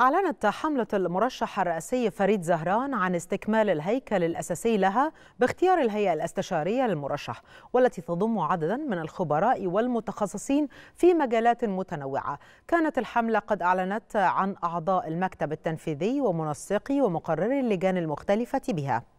أعلنت حملة المرشح الرئاسي فريد زهران عن استكمال الهيكل الأساسي لها باختيار الهيئة الاستشارية للمرشح والتي تضم عددا من الخبراء والمتخصصين في مجالات متنوعة كانت الحملة قد أعلنت عن أعضاء المكتب التنفيذي ومنسقي ومقرري اللجان المختلفة بها